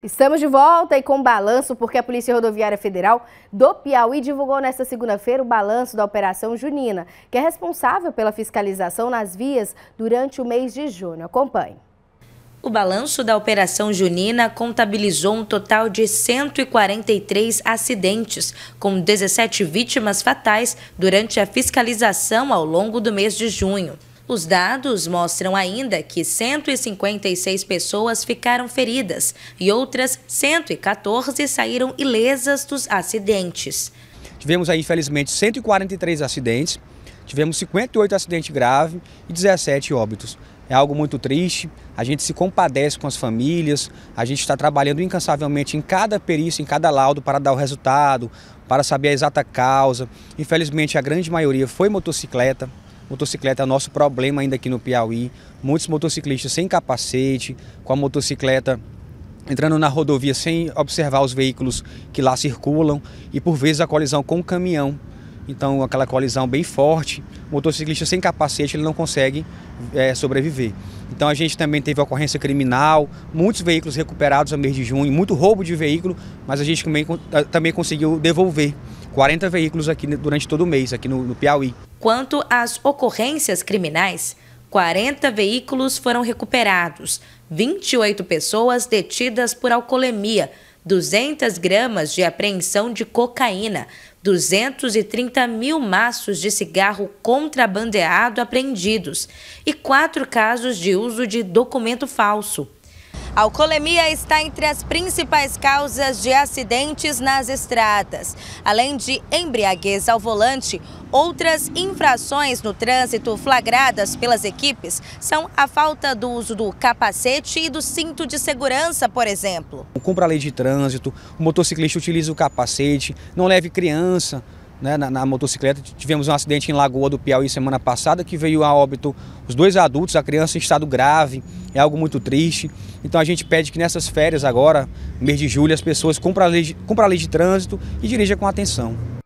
Estamos de volta e com balanço, porque a Polícia Rodoviária Federal do Piauí divulgou nesta segunda-feira o balanço da Operação Junina, que é responsável pela fiscalização nas vias durante o mês de junho. Acompanhe. O balanço da Operação Junina contabilizou um total de 143 acidentes, com 17 vítimas fatais durante a fiscalização ao longo do mês de junho. Os dados mostram ainda que 156 pessoas ficaram feridas e outras 114 saíram ilesas dos acidentes. Tivemos aí, infelizmente, 143 acidentes, tivemos 58 acidentes graves e 17 óbitos. É algo muito triste, a gente se compadece com as famílias, a gente está trabalhando incansavelmente em cada perícia, em cada laudo para dar o resultado, para saber a exata causa. Infelizmente, a grande maioria foi motocicleta, motocicleta é o nosso problema ainda aqui no Piauí. Muitos motociclistas sem capacete, com a motocicleta entrando na rodovia sem observar os veículos que lá circulam e por vezes a colisão com o caminhão. Então, aquela colisão bem forte, o motociclista sem capacete ele não consegue é, sobreviver. Então, a gente também teve ocorrência criminal, muitos veículos recuperados no mês de junho, muito roubo de veículo, mas a gente também, também conseguiu devolver 40 veículos aqui durante todo o mês, aqui no, no Piauí. Quanto às ocorrências criminais, 40 veículos foram recuperados, 28 pessoas detidas por alcoolemia, 200 gramas de apreensão de cocaína, 230 mil maços de cigarro contrabandeado apreendidos e quatro casos de uso de documento falso. A alcoolemia está entre as principais causas de acidentes nas estradas. Além de embriaguez ao volante, outras infrações no trânsito flagradas pelas equipes são a falta do uso do capacete e do cinto de segurança, por exemplo. Cumpra a lei de trânsito, o motociclista utiliza o capacete, não leve criança, né, na, na, motocicleta. Tivemos um acidente em Lagoa do Piauí semana passada que veio a óbito os dois adultos, a criança em estado grave é algo muito triste. Então a gente pede que nessas férias agora, mês de julho, as pessoas cumpram a lei de, cumpram a lei de trânsito e dirijam com atenção.